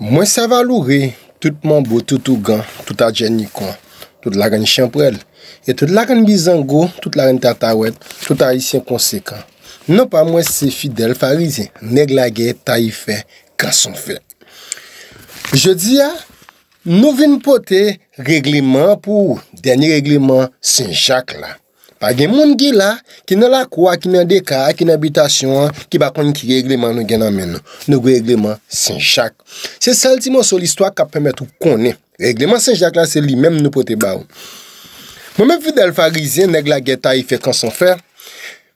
Mwen se valoure, tout mwen bo, tout ou gan, tout a djen ni kon, tout lak an chanprel, et tout lak an bizango, tout lak an tatawet, tout a isen konsekan. Non pa mwen se fidel farize, neg lage, ta ife, kason fe. Je di ya, nou vin pote regliman pou, deni regliman, sen jak la. Pa gen moun gila, ki nan lakwa, ki nan dekara, ki nan bitasyon, ki bakon yon ki regleman nou gen anmen nou. Nou gwe regleman Sengjak. Se sel ti moun sou l'istwa kap pemet ou konen. Regleman Sengjak la se li menm nou pote ba ou. Mwen mwen fidele farize, neg la geta yi fekansan fer,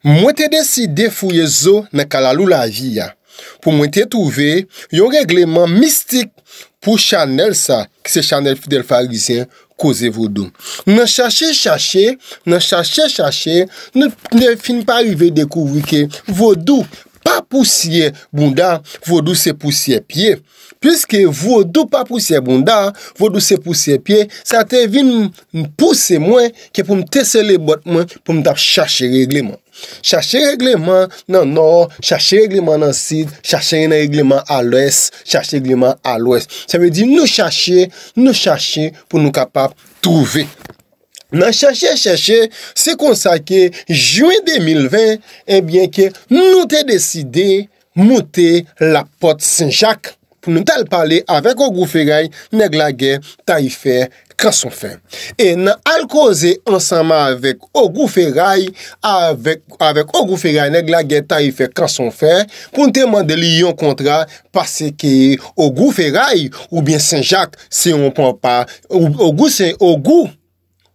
mwen te deside fouye zo, ne kalalou la vi ya. Pou mwen te touve, yon regleman mistik, pou chanel sa, ki se chanel fidèl falizè, koze vodou. Nè chachè, chachè, nè chachè, chachè, nè fin pa arrive, dekouvrike, vodou, pousye bunda, vodou se pousye piye. Piske vodou pa pousye bunda, vodou se pousye piye, sa te vin mpousye mwen ke pou mtese le bot mwen pou mda chache regleman. Chache regleman nan nor, chache regleman nan sid, chache regleman al wes, chache regleman al wes. Sa ve di nou chache, nou chache pou nou kapap trouve. Nan chache chache, se konsa ke juen 2020, ebyen ke nou te deside moute la pot Saint-Jacques pou nou tal pale avèk Ogou Feraye neg lage ta ifè krason fè. E nan al koze ansama avèk Ogou Feraye neg lage ta ifè krason fè pou nou te mande li yon kontra pase ke Ogou Feraye ou bien Saint-Jacques se yon pon pa Ogou se Ogou.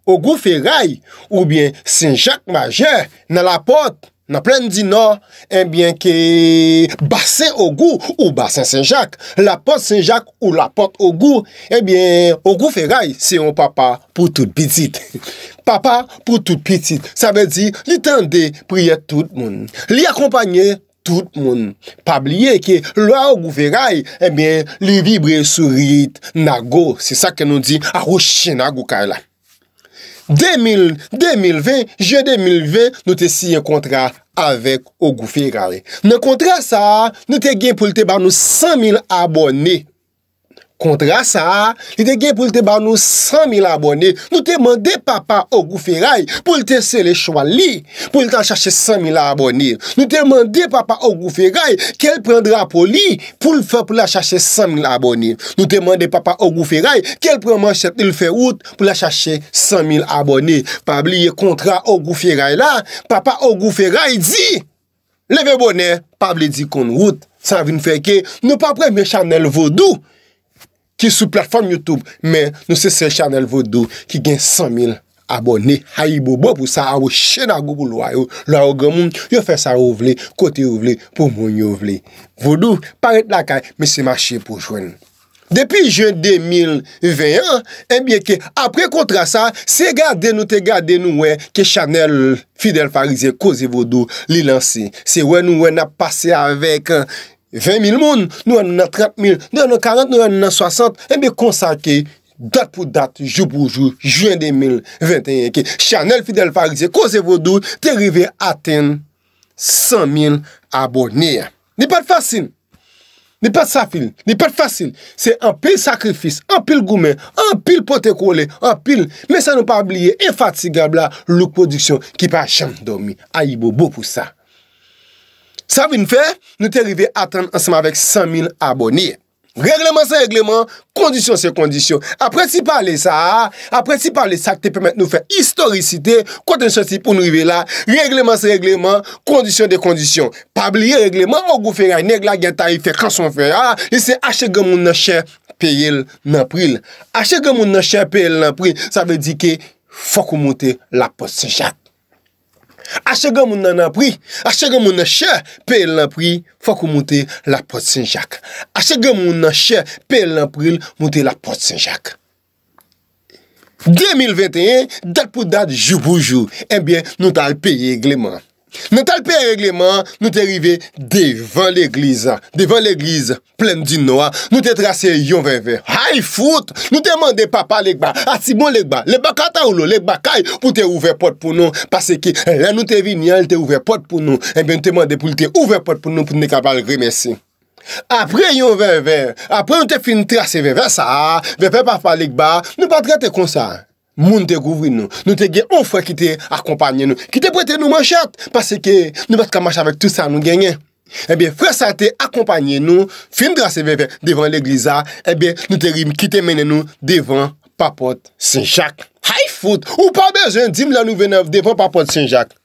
Ogou feray ou bien Saint-Jacques maje, nan la pot, nan plen di no, en eh bien ke basen Ogou ou basen Saint-Jacques, la pot Saint-Jacques ou la pot Ogou, en bien Ogou feray se yon papa pou tout pitit. Papa pou tout pitit, sa be di li tende priye tout moun. Li akompanye tout moun. Pa blye ke lwa Ogou feray, en eh bien li vibre sou rite na go. Se sa ke nou di arouche na go kailan. De mil, de mil ve, je de mil ve, nou te si yon kontra avèk ou goufi gare. Nou kontra sa, nou te gen pou lte ban nou 100.000 abonè. Kontra sa, li te gen pou li te ban nou 100.000 abonè. Nou te mande papa Ogou Feraj pou li te sele chwa li pou li ta chache 100.000 abonè. Nou te mande papa Ogou Feraj ke l prendra pou li pou l fè pou la chache 100.000 abonè. Nou te mande papa Ogou Feraj ke l preman chèp il fè wout pou la chache 100.000 abonè. Pabli ye kontra Ogou Feraj la, papa Ogou Feraj di, leve bonè, pabli di kon wout, san vin fè ke nou pa premen chanel vodou. ki sou platform Youtube men nou se se Chanel Vodou ki gen 100.000 abonè. Hayi bo bo pou sa a ou chenagou pou lwa yo, lwa ou gèmoun, yo fè sa ou vle, kote ou vle, pou moun yo vle. Vodou paret lakay, mè se mache pou jwen. Depi jwen 2021, e bieke apre kontra sa, se gade nou te gade nou wè ke Chanel fidèl farizè kozi Vodou li lansè. Se wè nou wè na pase avèk 20.000 moun, nou an nou nan 30.000, nou an nou nan 40.000, nou an nou nan 60.000, e mi konsanke, dat pou dat, jou pou jou, juen 2021 ki chanel Fidel Farize, koze vodou, te rive aten 100.000 abonye. Ni pat fasil, ni pat safil, ni pat fasil, se an pil sakrifis, an pil goumen, an pil pote kole, an pil, men sa nou pa blie, enfatigab la loup produksyon ki pa chan domi. Ayibo, bo pou sa. Sa vi nou fe, nou te rive atan ansama vek 100.000 abonye. Regleman se regleman, kondisyon se kondisyon. Apre si pale sa, apre si pale sa te pemet nou fe istorikite, kote sou si pou nou rive la. Regleman se regleman, kondisyon de kondisyon. Pabliye regleman, ou gou feyay, neg la gen tay, fey kanson feyay. E se ache gamoun nan chè, peyel nan pril. Ache gamoun nan chè, peyel nan pril. Sa ve di ke, fok ou monte la poste chak. Asè gen moun nan apri, asè gen moun nan chè, pèl nan apri, fòk moun te la pot sè jèk. Asè gen moun nan chè, pèl nan april, moun te la pot sè jèk. 2021, dat pou dat, jou pou jou, enbyen eh nou tal peye gleman. Nwen talpe regleman, nou te rive devan l'eglize, devan l'eglize plen di noa, nou te trase yon veve, hay fout, nou te mande papa lekba, ati bon lekba, lekba kata ou lo, lekba kay, pou te ouve pot pou nou, pase ki, eh, la nou te vini an, te ouve pot pou nou, e eh ben te mande pou te ouve pot pou nou pou ne kapal remese. Apre yon veve, apre nou te fin trase veve sa, veve papa lekba, nou patre te konsa an. Moun te gouvri nou. Nou te gen ou fwe ki te akompanyen nou. Ki te pwete nou manchat. Pase ke nou vat kamach avèk tout sa nou genyen. Ebe fwe sa te akompanyen nou. Fin drase veve devan l'egliza. Ebe nou te gen ki te menen nou devan papote sinjak. Hai fout. Ou pa bezen. Dime la nouvenev devan papote sinjak.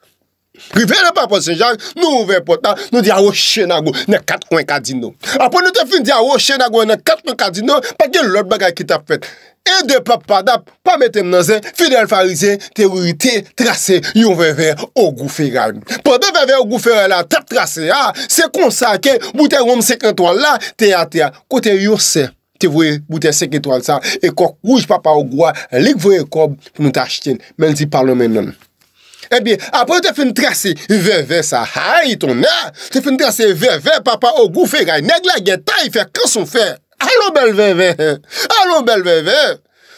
Rivele pa po Saint-Jacques, nou ouve potan, nou diya ou chenago, ne katwen kadino. Apo nou te fin diya ou chenago, ne katwen kadino, pati lòt bagay ki tap fet. E de papadap, pa metem nan zè, fidèl farize, te wou yi te trase, yon veve ou gouferan. Po de veve ou gouferan la, te trase, se konsa ke, boute yon seken toal la, te a te a. Kote yon se, te wou yi boute seken toal sa, e kokouj pa pa ou goua, lik wou yi kob, nou ta chten. Mèl di parlomen nan. Ebi, eh apou te fin trase veve sa, hay ton nan, te fin trase veve papa ou gouferay, neg la gen ta yi fe, kan son fe? Alo bel veve, alo bel veve,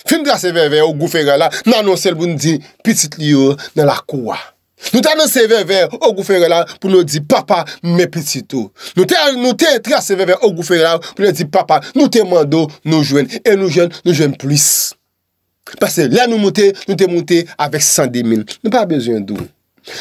fin trase veve ou gouferay la, nan nou sel bou nou di, pitit liyo nan la kouwa. Nou te anonsen veve ou gouferay la pou nou di, papa, me pititou. Nou te trase veve ou gouferay la pou nou di, papa, nou te mando nou jwen, e nou jwen, nou jwen plis. Pase la nou mouté, nou te mouté avèk 110.000. Nou pa bezyon dou.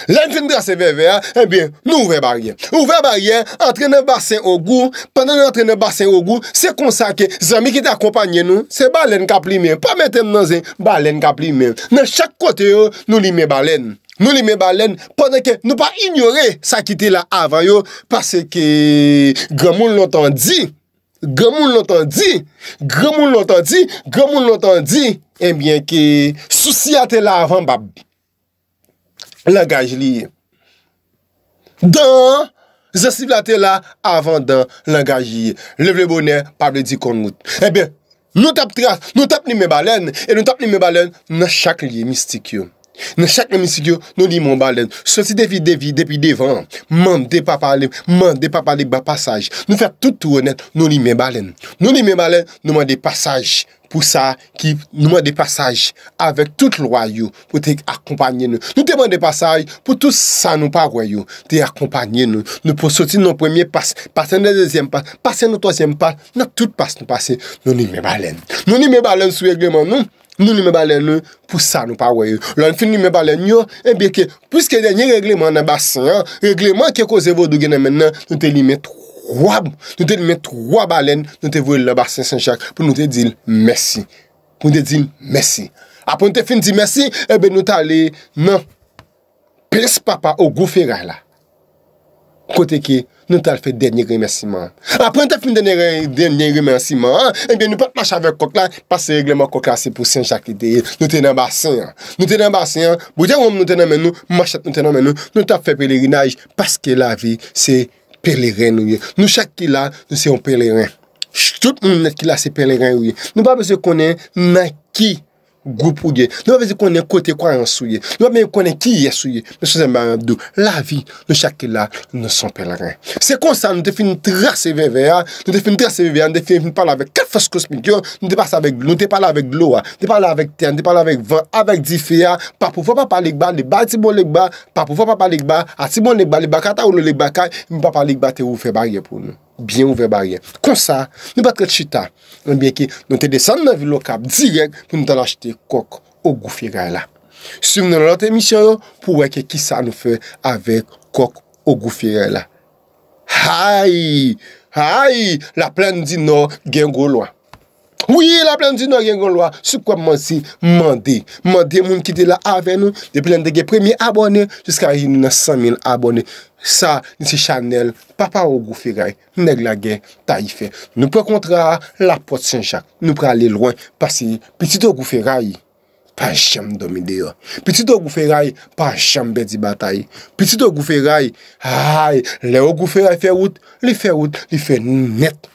La nou fin drase veve, eh bien, nou ouve baryen. Ouve baryen, entrene basen ogou. Pendan nou entrene basen ogou, se konsa ke zami ki te akopanyen nou, se balen kap li men. Pa metem nan ze, balen kap li men. Nan chak kote yo, nou li men balen. Nou li men balen, pendan ke nou pa ignore sa ki te la avan yo. Pase ke gremoun lontan di. Gwemoun nou tan di, gwemoun nou tan di, gwemoun nou tan di, ebyen ki sou siya te la avan bab, langaj liye. Dan, zesif la te la avan dan langaj liye. Levle bonen, pable di konwout. Ebyen, eh nou tap ni me balen, nou tap ni me balen nan chak liye mistik yon. Nè chak mè misidyo, nou li mè balèn. Soti devi devi, depi devan, mèm de pa pale, mèm de pa pale ba passage. Nou fè tout tout honèt, nou li mè balèn. Nou li mè balèn, nou mè de passage pou sa ki, nou mè de passage avèk tout lwa yo pou te akompanyen nou. Nou te mè de passage pou tout sa nou pa wè yo te akompanyen nou. Nou pou soti nou premier passe, passe nou deuxième passe, passe nou troisième passe, nou tout passe nou passe. Nou li mè balèn. Nou li mè balèn sou reglement nou. Nou li men balen nou, pou sa nou pa woye. Loun fin li men balen yo, ebeke, pwiske denye regleman nan basen, regleman ki e koze vodou genan men nan, nou te li men 3 balen, nou te voye la basen san chak, pou nou te dil mesi. Pou nou te dil mesi. Apo nou te fin di mesi, ebe nou tali nan pes papa ou gouferay la. Kote ke, Nou ta fè denye remensiman. Apre nou ta fè denye remensiman. Ebyen nou pat mach avè kok la. Pase règleman kok la. Se pou sen chak lideye. Nou tenè basen. Nou tenè basen. Boudè ou moun nou tenè men nou. Machat nou tenè men nou. Nou ta fè pelerinaj. Paske la vi se pelerè nou ye. Nou chak ki la. Nou se yon pelerè. Tout moun net ki la se pelerè nou ye. Nou pa bezè konè. Ma ki. Goupouye, nou wè zi konen kote kwa yansouye, nou wè mè konen ki yansouye, mè souzè mè rèndou, la vi, lè chakè la, nou son pel rè. Se kon sa, nou te fin nou trè se veve ya, nou te fin nou trè se veve ya, nou te fin nou pala ve kè fòs kosmikyon, nou te pala ve gloa, nou te pala ve tè, nou te pala ve vè, avèk di fè ya, pa pou fò pa palik ba, li ba ti bon lik ba, pa pou fò pa palik ba, a ah, ti bon lik ba, li baka ta ou lo lik baka, mi pa palik ba te ou fè bagye pou nou. Bien ouve barye. Kon sa, nou batre chita. Mwen bie ki nou te desan nan vilo kap direk pou nou tala chite kok ogou firela. Siv nou nan lote misyon yo pou weke ki sa nou fe avek kok ogou firela. Hai! Hai! La plen di nou gen goloan. Ouye la plen di nou gen goun lwa, sou kwa mwansi mwande. Mwande mwoun ki di la ave nou, de plen de gen premye abone, jiska yi nou nan 100.000 abone. Sa, nisi chanel, papa Ogou Feray, neg la gen ta yi fe. Nou pre kontra la pot Saint-Jacques, nou pre alè lwen, pasi, petit Ogou Feray, pa jem domi de yo. Petit Ogou Feray, pa jem bedi batay. Petit Ogou Feray, hay, le Ogou Feray fe wout, li fe wout, li fe net.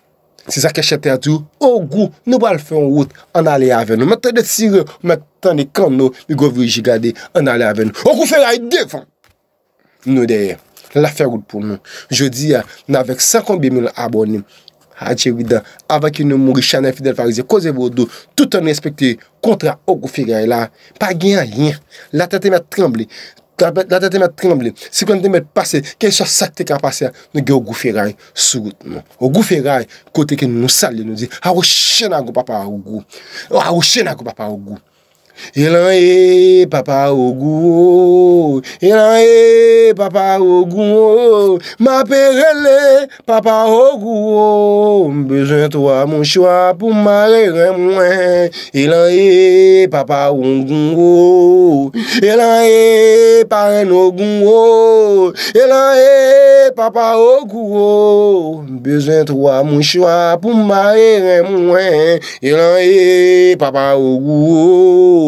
Si sa kè chète an tou, Ogou, oh, nou bal fè an wout, an alè avèn. Mè tè dè sirè, mè tè nè kè an nou, lè gòvrè jè gade, an alè avèn. Ogou oh, fè ray defan! Nou dè, la fè wout pou mè. Je di, eh, nou avèk 52 mil abonim, ha djè wida, avèk yon nou mouri chanè fidel farize, koze vò dò, tout an respektè, kontra Ogou oh, fè ray la, pa gen yon yon, la tè tè mè tremble, La te teme tremble, se kwen teme pase, ken so sakte ka pase, nou gen ou gou feray sou gout nou. Ou gou feray kote ke nou salye, nou di, a ou chen a gou papa a ou gou. Ou oh, a ah, ou chen a gou papa a ou gou. Elan e paparogu Elan e paparogu Maperele paparogu Bezantwa monshuapu male remwen Elan e paparogu Elan e parenogu Elan e paparogu Bezantwa monshuapu male remwen Elan e paparogu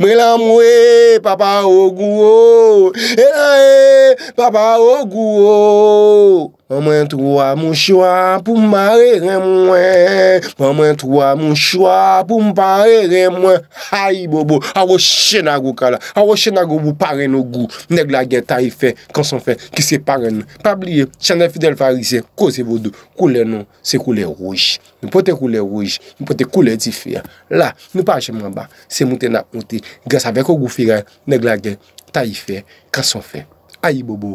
Mwen la mwen, papa ou gou Mwen la mwen, papa ou gou Pwa mwen tlouwa moun chouwa pou mpare remwen. Pwa mwen tlouwa moun chouwa pou mpare remwen. Hayi bobo, awo chen na go kala. Awo chen na go pou pare nou gou. Neg la gen ta yi fe, kan son fe, ki se pare nou. Pa bliye, chanel fidel farise, kose vodou. Koule nou, se koule rouge. Nou pote koule rouge, nou pote koule dife. La, nou pa jemman ba, se mouten ap mouten. Gans ave kou gou fire, neg la gen ta yi fe, kan son fe. Hayi bobo.